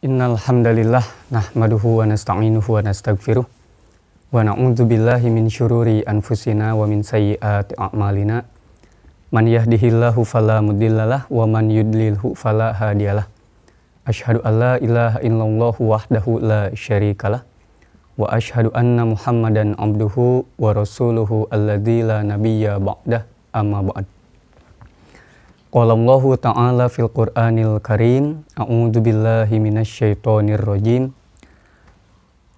Innal hamdalillah nahmaduhu wa nasta'inuhu wa nastaghfiruh wa na'udzu billahi min syururi anfusina wa min sayyiati a'malina man yahdihillahu fala mudhillalah wa man yudlilhu fala hadiyalah Ashhadu alla ilaha illallah wahdahu la syarikalah wa ashhadu anna muhammadan abduhu wa rasuluhu alladzi la nabiyya ba'dah amma ba'd Qala Allah Ta'ala fil Qur'anil Karim A'udhu billahi minasyaitonir rajim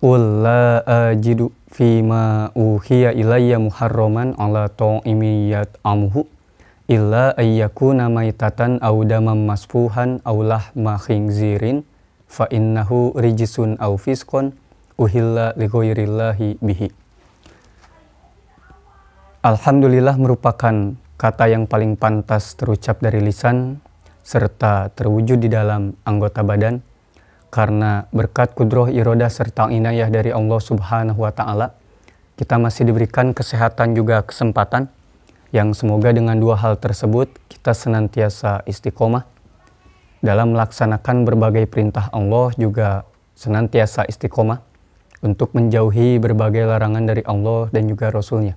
Qul la ajidu fima uhiya ilayya muharraman ala ta'imin yat'amuhu illa ayyakuna maitatan aw damam masfuhan aw lahma khinzirin fa innahu rijisun aw fiskon uhilla li ghairillahi bihi Alhamdulillah merupakan kata yang paling pantas terucap dari lisan, serta terwujud di dalam anggota badan, karena berkat kudroh iroda serta inayah dari Allah subhanahu wa ta'ala, kita masih diberikan kesehatan juga kesempatan, yang semoga dengan dua hal tersebut kita senantiasa istiqomah dalam melaksanakan berbagai perintah Allah juga senantiasa istiqomah untuk menjauhi berbagai larangan dari Allah dan juga Rasulnya. nya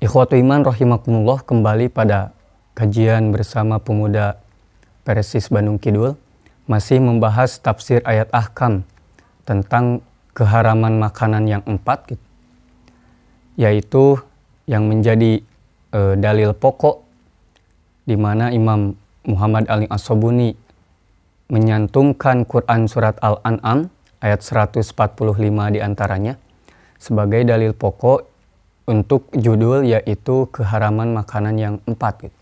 Ikhwatu iman rahimakumullah kembali pada kajian bersama pemuda Persis Bandung Kidul masih membahas tafsir ayat ahkam tentang keharaman makanan yang empat gitu. yaitu yang menjadi e, dalil pokok di mana Imam Muhammad Ali Asobuni menyantumkan Quran surat Al-An'am ayat 145 diantaranya sebagai dalil pokok untuk judul yaitu keharaman makanan yang empat. Gitu.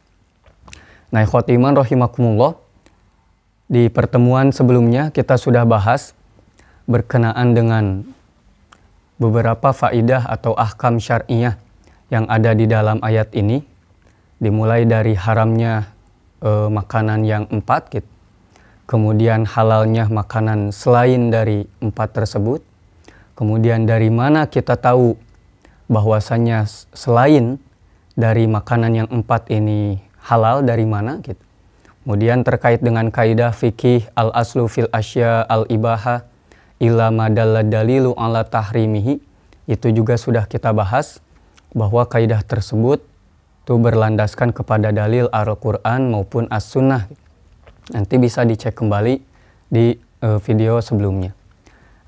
Nah, khotiman rohimakumullah, di pertemuan sebelumnya kita sudah bahas berkenaan dengan beberapa faidah atau ahkam syariah yang ada di dalam ayat ini, dimulai dari haramnya e, makanan yang empat, gitu. kemudian halalnya makanan selain dari empat tersebut, kemudian dari mana kita tahu bahwasanya selain dari makanan yang empat ini halal dari mana gitu. Kemudian terkait dengan kaidah fikih al aslu fil asya al ibaha ila madalla dalilu ala tahrimihi itu juga sudah kita bahas bahwa kaidah tersebut itu berlandaskan kepada dalil Al-Qur'an maupun As-Sunnah. Nanti bisa dicek kembali di uh, video sebelumnya.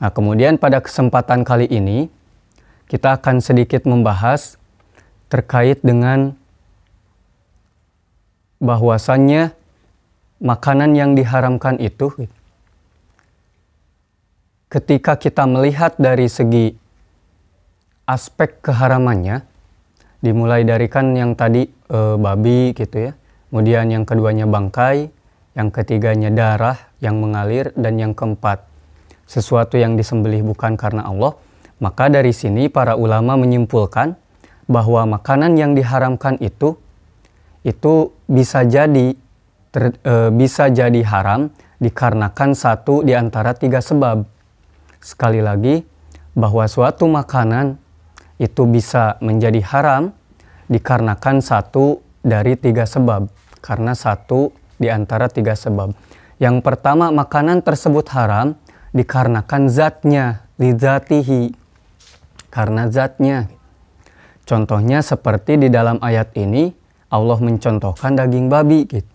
Nah, kemudian pada kesempatan kali ini kita akan sedikit membahas terkait dengan bahwasannya makanan yang diharamkan itu ketika kita melihat dari segi aspek keharamannya dimulai dari kan yang tadi e, babi gitu ya kemudian yang keduanya bangkai yang ketiganya darah yang mengalir dan yang keempat sesuatu yang disembelih bukan karena Allah maka dari sini para ulama menyimpulkan bahwa makanan yang diharamkan itu itu bisa jadi ter, e, bisa jadi haram dikarenakan satu di antara tiga sebab. Sekali lagi, bahwa suatu makanan itu bisa menjadi haram dikarenakan satu dari tiga sebab. Karena satu di antara tiga sebab. Yang pertama, makanan tersebut haram dikarenakan zatnya, lidzatihi karena zatnya. Contohnya seperti di dalam ayat ini Allah mencontohkan daging babi gitu.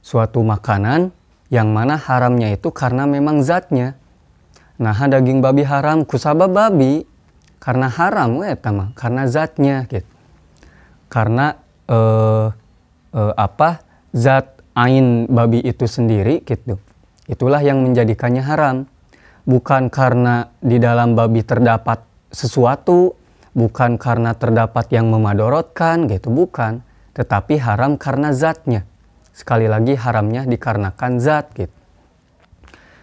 Suatu makanan yang mana haramnya itu karena memang zatnya. Nah, daging babi haram kusaba babi karena haram we eh, mah, karena zatnya gitu. Karena eh, eh, apa? zat ain babi itu sendiri gitu. Itulah yang menjadikannya haram. Bukan karena di dalam babi terdapat sesuatu bukan karena terdapat yang memadorotkan gitu bukan tetapi haram karena zatnya sekali lagi haramnya dikarenakan zat gitu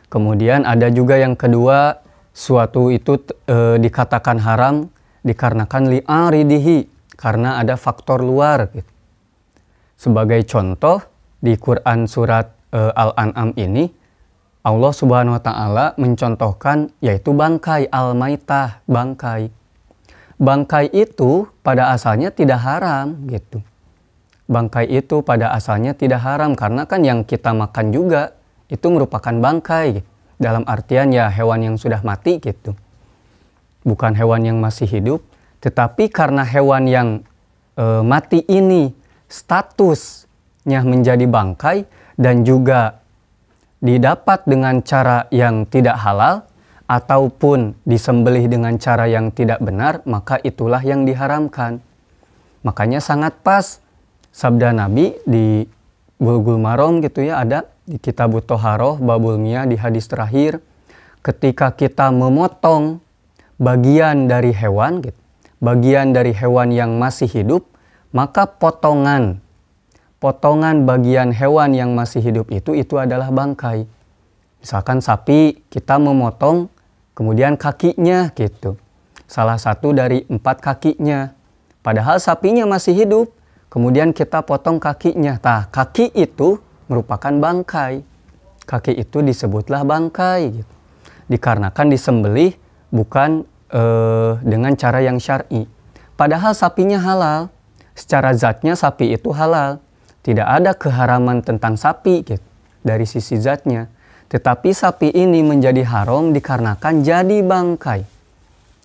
kemudian ada juga yang kedua suatu itu e, dikatakan haram dikarenakan li'aridihi karena ada faktor luar gitu sebagai contoh di Quran surat e, Al-An'am ini Allah Subhanahu wa taala mencontohkan yaitu bangkai al-maitah, bangkai. Bangkai itu pada asalnya tidak haram gitu. Bangkai itu pada asalnya tidak haram karena kan yang kita makan juga itu merupakan bangkai gitu. dalam artian ya hewan yang sudah mati gitu. Bukan hewan yang masih hidup, tetapi karena hewan yang e, mati ini statusnya menjadi bangkai dan juga didapat dengan cara yang tidak halal ataupun disembelih dengan cara yang tidak benar, maka itulah yang diharamkan. Makanya sangat pas sabda Nabi di Bulgul Marom gitu ya ada di kitab Toharoh Babul Mia di hadis terakhir ketika kita memotong bagian dari hewan gitu, bagian dari hewan yang masih hidup maka potongan potongan bagian hewan yang masih hidup itu itu adalah bangkai. Misalkan sapi kita memotong kemudian kakinya gitu. Salah satu dari empat kakinya. Padahal sapinya masih hidup. Kemudian kita potong kakinya. Nah, kaki itu merupakan bangkai. Kaki itu disebutlah bangkai gitu. Dikarenakan disembelih bukan uh, dengan cara yang syar'i. Padahal sapinya halal. Secara zatnya sapi itu halal tidak ada keharaman tentang sapi gitu, dari sisi zatnya. Tetapi sapi ini menjadi haram dikarenakan jadi bangkai.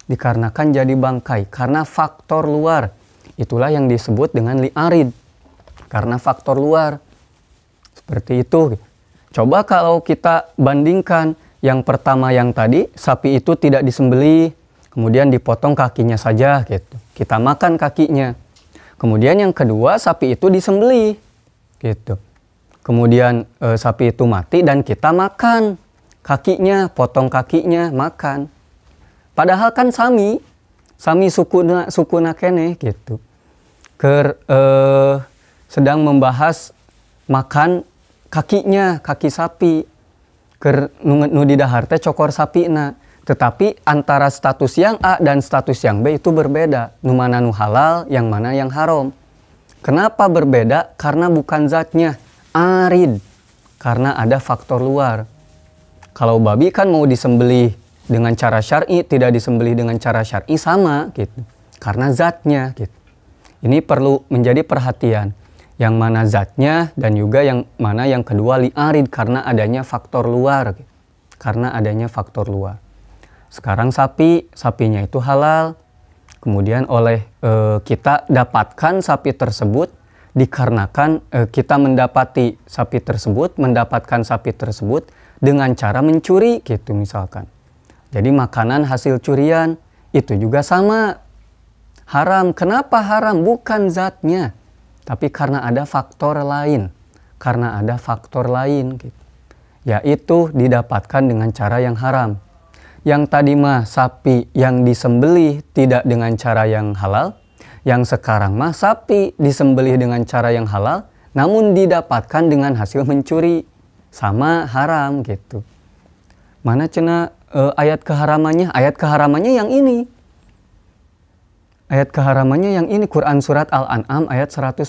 Dikarenakan jadi bangkai karena faktor luar. Itulah yang disebut dengan liarid. Karena faktor luar. Seperti itu. Gitu. Coba kalau kita bandingkan yang pertama yang tadi, sapi itu tidak disembeli, kemudian dipotong kakinya saja gitu. Kita makan kakinya. Kemudian yang kedua, sapi itu disembeli. Gitu. Kemudian e, sapi itu mati dan kita makan kakinya, potong kakinya, makan. Padahal kan sami, sami suku suku nakene gitu. Ke e, eh, sedang membahas makan kakinya, kaki sapi. Ke nu, nu cokor sapi na. Tetapi antara status yang A dan status yang B itu berbeda. Nu mana nu halal, yang mana yang haram. Kenapa berbeda? Karena bukan zatnya. Arid. Karena ada faktor luar. Kalau babi kan mau disembelih dengan cara syar'i, tidak disembelih dengan cara syar'i sama gitu. Karena zatnya gitu. Ini perlu menjadi perhatian. Yang mana zatnya dan juga yang mana yang kedua liarid karena adanya faktor luar. Gitu. Karena adanya faktor luar. Sekarang sapi, sapinya itu halal, Kemudian oleh e, kita dapatkan sapi tersebut dikarenakan e, kita mendapati sapi tersebut, mendapatkan sapi tersebut dengan cara mencuri gitu misalkan. Jadi makanan hasil curian itu juga sama haram. Kenapa haram? Bukan zatnya, tapi karena ada faktor lain. Karena ada faktor lain gitu. Yaitu didapatkan dengan cara yang haram. Yang tadi mah sapi yang disembeli tidak dengan cara yang halal, yang sekarang mah sapi disembeli dengan cara yang halal, namun didapatkan dengan hasil mencuri. Sama haram gitu. Mana cina eh, ayat keharamannya? Ayat keharamannya yang ini. Ayat keharamannya yang ini Quran surat Al-An'am ayat 145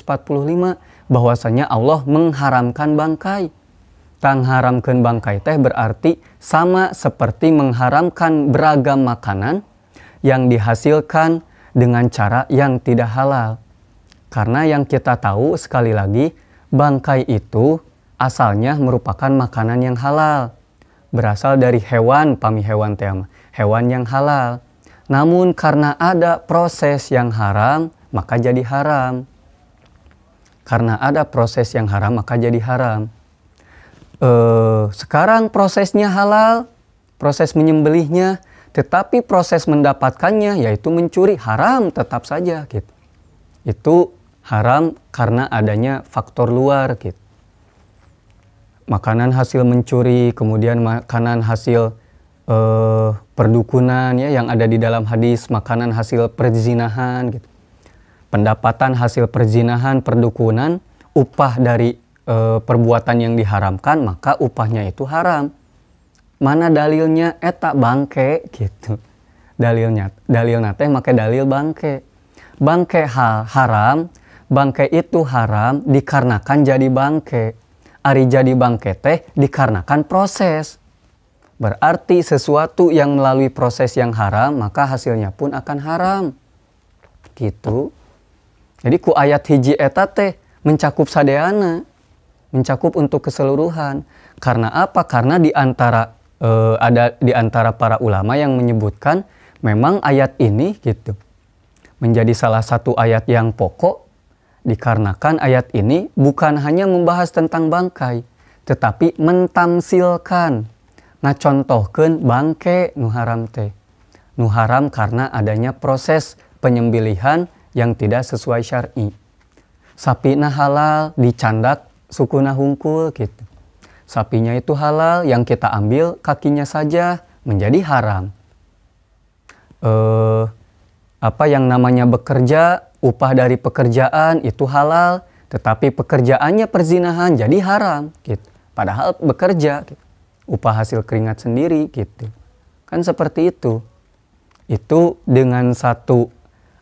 bahwasanya Allah mengharamkan bangkai ngharamkan bangkai teh berarti sama seperti mengharamkan beragam makanan yang dihasilkan dengan cara yang tidak halal. Karena yang kita tahu sekali lagi, bangkai itu asalnya merupakan makanan yang halal. Berasal dari hewan, pami hewan tema, hewan yang halal. Namun karena ada proses yang haram, maka jadi haram. Karena ada proses yang haram, maka jadi haram. Eh, sekarang prosesnya halal, proses menyembelihnya, tetapi proses mendapatkannya yaitu mencuri haram tetap saja gitu. Itu haram karena adanya faktor luar gitu. Makanan hasil mencuri, kemudian makanan hasil eh, perdukunan ya yang ada di dalam hadis, makanan hasil perzinahan gitu. Pendapatan hasil perzinahan, perdukunan, upah dari e, perbuatan yang diharamkan maka upahnya itu haram mana dalilnya eta eh, bangke gitu dalilnya dalil nate make dalil bangke bangke ha, haram bangke itu haram dikarenakan jadi bangke ari jadi bangke teh dikarenakan proses berarti sesuatu yang melalui proses yang haram maka hasilnya pun akan haram gitu jadi ku ayat hiji eta teh mencakup sadeana mencakup untuk keseluruhan. Karena apa? Karena di antara e, ada di antara para ulama yang menyebutkan memang ayat ini gitu menjadi salah satu ayat yang pokok dikarenakan ayat ini bukan hanya membahas tentang bangkai tetapi mentamsilkan ngacontohkan bangke nuharam teh nuharam karena adanya proses penyembelihan yang tidak sesuai syar'i sapi nah halal dicandak sukuna hungkul gitu. Sapinya itu halal, yang kita ambil kakinya saja menjadi haram. Eh, apa yang namanya bekerja, upah dari pekerjaan itu halal, tetapi pekerjaannya perzinahan jadi haram gitu. Padahal bekerja gitu. upah hasil keringat sendiri gitu. Kan seperti itu. Itu dengan satu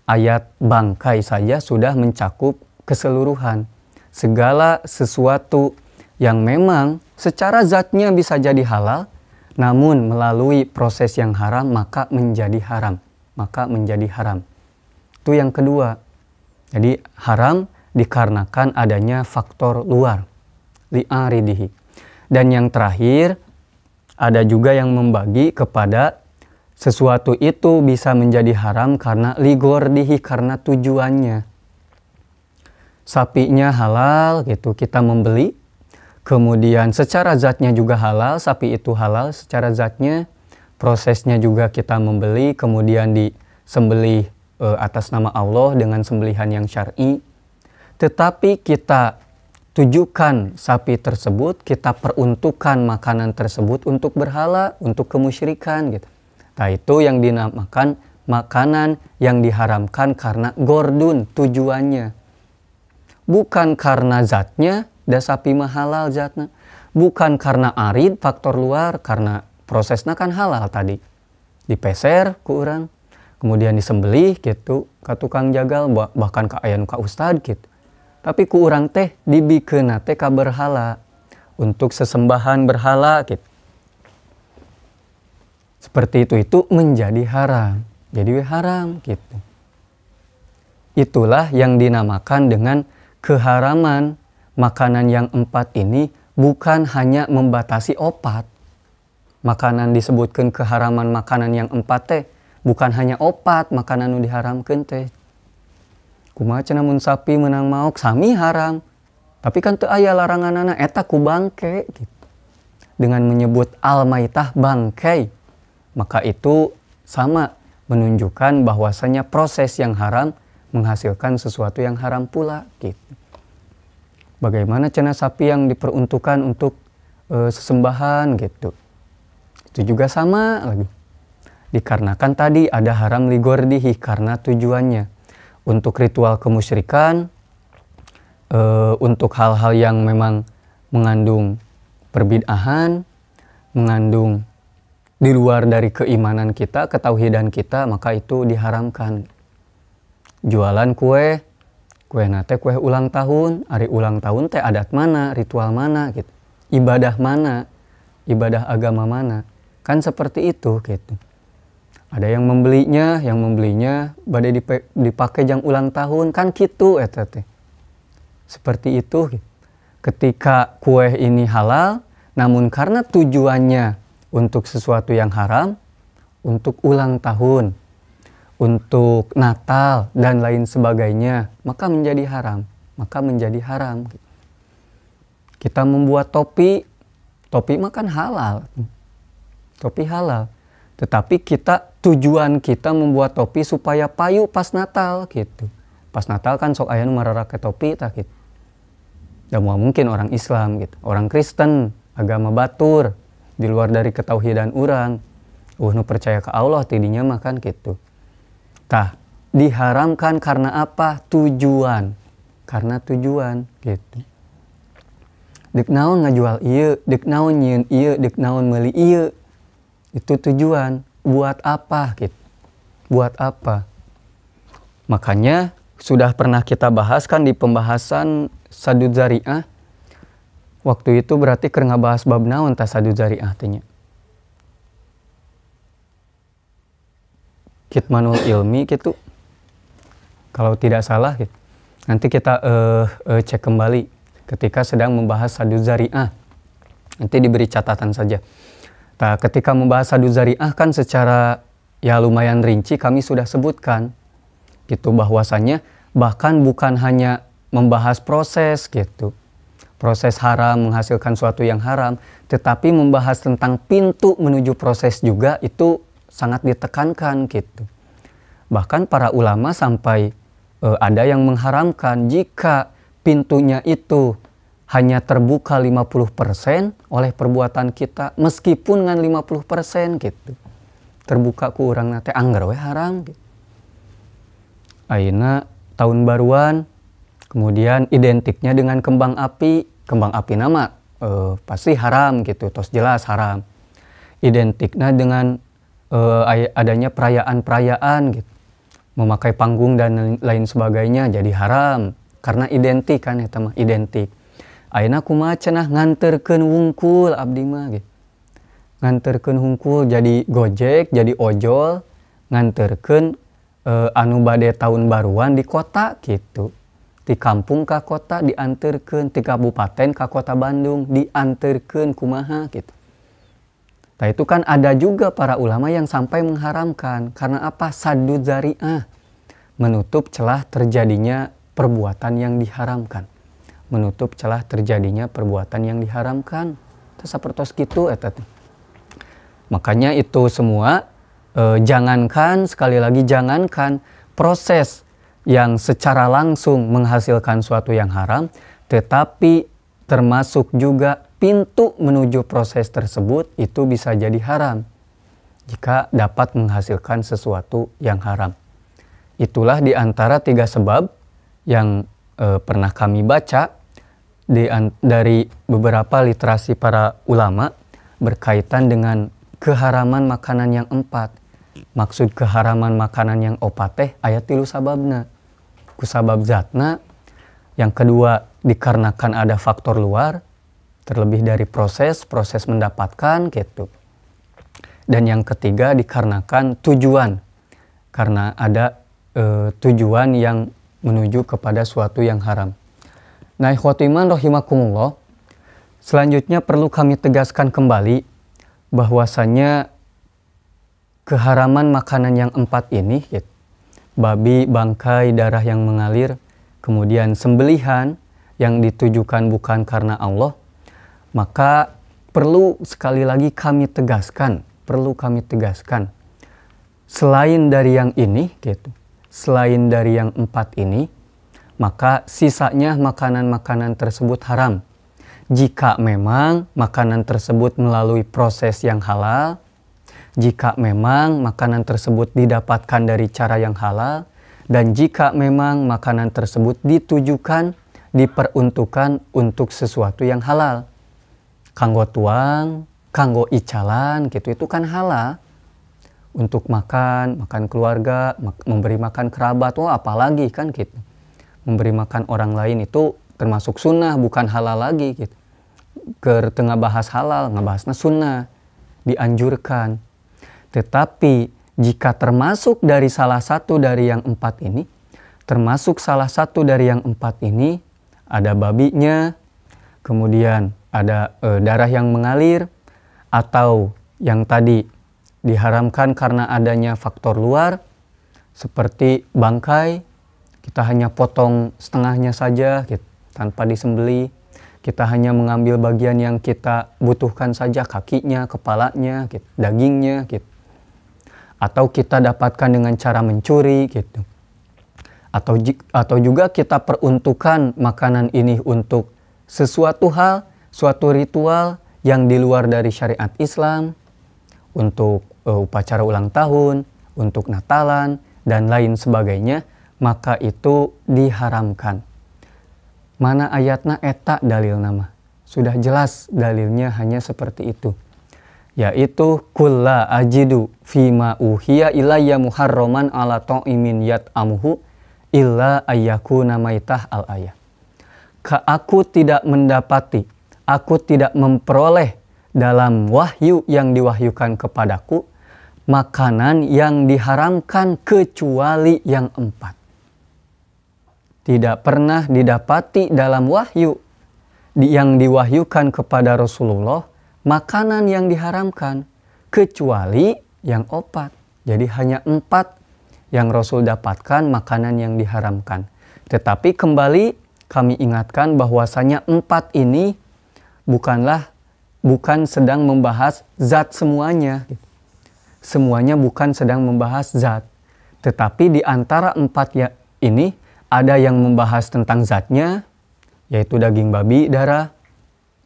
ayat bangkai saja sudah mencakup keseluruhan segala sesuatu yang memang secara zatnya bisa jadi halal, namun melalui proses yang haram maka menjadi haram. Maka menjadi haram. Itu yang kedua. Jadi haram dikarenakan adanya faktor luar. Li'aridihi. Dan yang terakhir, ada juga yang membagi kepada sesuatu itu bisa menjadi haram karena ligordihi, karena tujuannya sapinya halal gitu kita membeli kemudian secara zatnya juga halal sapi itu halal secara zatnya prosesnya juga kita membeli kemudian disembeli e, eh, atas nama Allah dengan sembelihan yang syar'i tetapi kita tujukan sapi tersebut kita peruntukan makanan tersebut untuk berhala untuk kemusyrikan gitu nah itu yang dinamakan makanan yang diharamkan karena gordun tujuannya bukan karena zatnya dasapi mahalal zatnya. bukan karena arid faktor luar karena prosesnya kan halal tadi dipeser ke orang kemudian disembelih gitu ke tukang jagal bahkan ke ayah nuka ustad gitu tapi ku orang teh dibikin teh ka berhala untuk sesembahan berhala gitu seperti itu itu menjadi haram jadi haram gitu itulah yang dinamakan dengan keharaman makanan yang empat ini bukan hanya membatasi opat. Makanan disebutkan keharaman makanan yang empat teh bukan hanya opat makanan yang diharamkan teh. Kumaca namun sapi menang maok sami haram. Tapi kan teu aya larangan anak eta ku bangke gitu. Dengan menyebut al-maitah bangkai, maka itu sama menunjukkan bahwasanya proses yang haram menghasilkan sesuatu yang haram pula gitu. Bagaimana cina sapi yang diperuntukkan untuk e, sesembahan gitu. Itu juga sama lagi. Dikarenakan tadi ada haram ligordihi karena tujuannya untuk ritual kemusyrikan, e, untuk hal-hal yang memang mengandung perbidahan, mengandung di luar dari keimanan kita, ketauhidan kita, maka itu diharamkan jualan kue kue nate kue ulang tahun hari ulang tahun teh adat mana ritual mana gitu ibadah mana ibadah agama mana kan seperti itu gitu ada yang membelinya yang membelinya badai dipakai jam ulang tahun kan gitu eta teh seperti itu gitu. ketika kue ini halal namun karena tujuannya untuk sesuatu yang haram untuk ulang tahun untuk Natal dan lain sebagainya, maka menjadi haram. Maka menjadi haram. Kita membuat topi, topi makan halal. Topi halal. Tetapi kita tujuan kita membuat topi supaya payu pas Natal gitu. Pas Natal kan sok ayah marara ke topi tak gitu. Dan mungkin orang Islam gitu, orang Kristen, agama batur, di luar dari ketauhidan orang. Uh, nu percaya ke Allah tidinya makan gitu. Tah, diharamkan karena apa? Tujuan. Karena tujuan gitu. Dek naon ngajual iya, dek naon nyin iya, dek naon meli iya. Itu tujuan. Buat apa gitu. Buat apa? Makanya sudah pernah kita bahas kan di pembahasan sadud zariah. Waktu itu berarti kerengah bahas bab naon tas sadud zariah artinya. Kitmanul Ilmi gitu kalau tidak salah gitu. Nanti kita uh, uh, cek kembali ketika sedang membahas sadu zariah. Nanti diberi catatan saja. Nah, ketika membahas sadu zariah kan secara ya lumayan rinci kami sudah sebutkan gitu bahwasannya bahkan bukan hanya membahas proses gitu. Proses haram menghasilkan suatu yang haram, tetapi membahas tentang pintu menuju proses juga itu sangat ditekankan gitu. Bahkan para ulama sampai e, ada yang mengharamkan jika pintunya itu hanya terbuka 50% oleh perbuatan kita meskipun dengan 50% gitu. Terbuka ku urang nate anggar we haram gitu. Aina tahun baruan kemudian identiknya dengan kembang api, kembang api nama e, pasti haram gitu, terus jelas haram. Identiknya dengan uh, adanya perayaan-perayaan gitu memakai panggung dan lain sebagainya jadi haram karena identik kan eta ya, mah identik ayeuna kumaha cenah nganterken wungkul abdi mah gitu nganterken wungkul jadi gojek jadi ojol nganterken uh, eh, anu bade tahun baruan di kota gitu di kampung ka kota anterken di kabupaten ka kota Bandung anterken kumaha gitu Nah itu kan ada juga para ulama yang sampai mengharamkan. Karena apa? Sadu zari'ah. Menutup celah terjadinya perbuatan yang diharamkan. Menutup celah terjadinya perbuatan yang diharamkan. Itu seperti itu. Makanya itu semua e, jangankan, sekali lagi jangankan proses yang secara langsung menghasilkan suatu yang haram. Tetapi Termasuk juga pintu menuju proses tersebut itu bisa jadi haram jika dapat menghasilkan sesuatu yang haram. Itulah di antara tiga sebab yang e, pernah kami baca di, an, dari beberapa literasi para ulama berkaitan dengan keharaman makanan yang empat. Maksud keharaman makanan yang opateh ayat tilu sababna. Kusabab zatna yang kedua, dikarenakan ada faktor luar, terlebih dari proses, proses mendapatkan gitu. Dan yang ketiga, dikarenakan tujuan, karena ada e, tujuan yang menuju kepada suatu yang haram. Nah, ikhwatu iman rahimakumullah, selanjutnya perlu kami tegaskan kembali bahwasannya keharaman makanan yang empat ini, gitu, babi, bangkai, darah yang mengalir, kemudian sembelihan yang ditujukan bukan karena Allah, maka perlu sekali lagi kami tegaskan, perlu kami tegaskan, selain dari yang ini, gitu, selain dari yang empat ini, maka sisanya makanan-makanan tersebut haram. Jika memang makanan tersebut melalui proses yang halal, jika memang makanan tersebut didapatkan dari cara yang halal, dan jika memang makanan tersebut ditujukan, diperuntukkan untuk sesuatu yang halal. Kanggo tuang, kanggo icalan gitu, itu kan halal. Untuk makan, makan keluarga, memberi makan kerabat, wah apalagi kan gitu. Memberi makan orang lain itu termasuk sunnah, bukan halal lagi gitu. Ke tengah bahas halal, ngebahasnya sunnah, dianjurkan. Tetapi jika termasuk dari salah satu dari yang empat ini, termasuk salah satu dari yang empat ini, ada babinya, kemudian ada e, darah yang mengalir, atau yang tadi diharamkan karena adanya faktor luar, seperti bangkai, kita hanya potong setengahnya saja gitu, tanpa disembeli, kita hanya mengambil bagian yang kita butuhkan saja, kakinya, kepalanya, gitu, dagingnya, gitu atau kita dapatkan dengan cara mencuri gitu atau atau juga kita peruntukan makanan ini untuk sesuatu hal, suatu ritual yang di luar dari syariat Islam untuk uh, upacara ulang tahun, untuk Natalan dan lain sebagainya, maka itu diharamkan. Mana ayatnya etak dalil nama? Sudah jelas dalilnya hanya seperti itu yaitu kulla ajidu fima uhiya ilayya muharroman ala ta'imin yat amuhu illa ayyaku namaitah al ayah. Ka aku tidak mendapati, aku tidak memperoleh dalam wahyu yang diwahyukan kepadaku makanan yang diharamkan kecuali yang empat. Tidak pernah didapati dalam wahyu yang diwahyukan kepada Rasulullah makanan yang diharamkan kecuali yang opat. Jadi hanya empat yang Rasul dapatkan makanan yang diharamkan. Tetapi kembali kami ingatkan bahwasanya empat ini bukanlah bukan sedang membahas zat semuanya. Semuanya bukan sedang membahas zat. Tetapi di antara empat ya ini ada yang membahas tentang zatnya, yaitu daging babi, darah,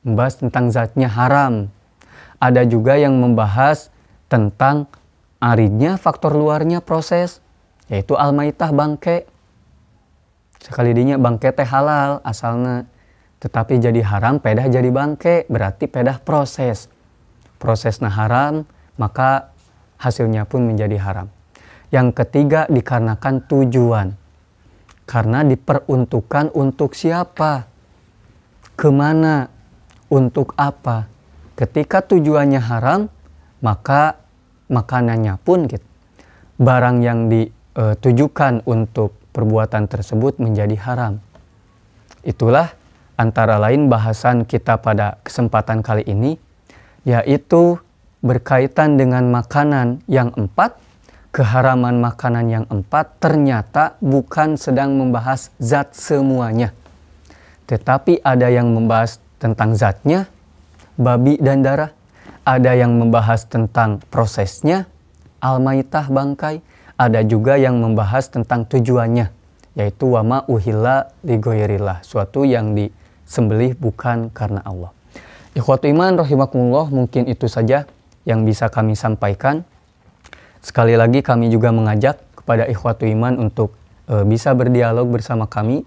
membahas tentang zatnya haram. Ada juga yang membahas tentang aridnya faktor luarnya proses, yaitu al-maitah bangke. Sekalidinya bangke teh halal asalnya, tetapi jadi haram pedah jadi bangke, berarti pedah proses. Prosesnya haram, maka hasilnya pun menjadi haram. Yang ketiga dikarenakan tujuan. Karena diperuntukkan untuk siapa? Kemana? untuk apa. Ketika tujuannya haram, maka makanannya pun gitu. Barang yang ditujukan untuk perbuatan tersebut menjadi haram. Itulah antara lain bahasan kita pada kesempatan kali ini, yaitu berkaitan dengan makanan yang empat, keharaman makanan yang empat ternyata bukan sedang membahas zat semuanya. Tetapi ada yang membahas tentang zatnya, babi dan darah. Ada yang membahas tentang prosesnya, al-maitah bangkai. Ada juga yang membahas tentang tujuannya, yaitu wama uhilla ligoyerilah, suatu yang disembelih bukan karena Allah. Ikhwatu iman rahimakumullah, mungkin itu saja yang bisa kami sampaikan. Sekali lagi kami juga mengajak kepada ikhwatu iman untuk e, bisa berdialog bersama kami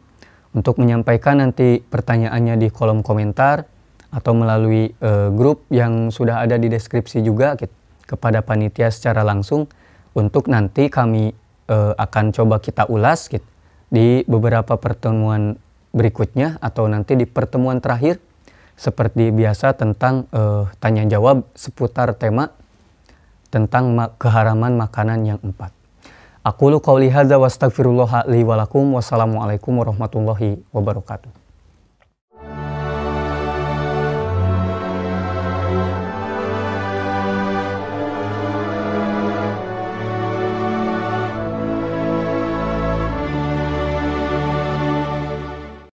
untuk menyampaikan nanti pertanyaannya di kolom komentar atau melalui e, grup yang sudah ada di deskripsi juga gitu, kepada panitia secara langsung untuk nanti kami e, akan coba kita ulas gitu, di beberapa pertemuan berikutnya atau nanti di pertemuan terakhir seperti biasa tentang e, eh, tanya jawab seputar tema tentang keharaman makanan yang empat. Aku lu kau hadza wa astagfirullah li walakum Wassalamualaikum warahmatullahi wabarakatuh.